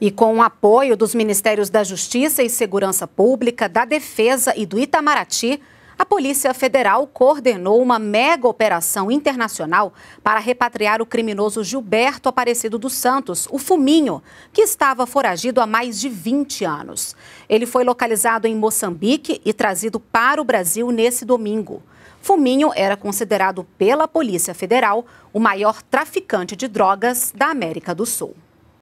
E com o apoio dos Ministérios da Justiça e Segurança Pública, da Defesa e do Itamaraty, a Polícia Federal coordenou uma mega operação internacional para repatriar o criminoso Gilberto Aparecido dos Santos, o Fuminho, que estava foragido há mais de 20 anos. Ele foi localizado em Moçambique e trazido para o Brasil nesse domingo. Fuminho era considerado pela Polícia Federal o maior traficante de drogas da América do Sul.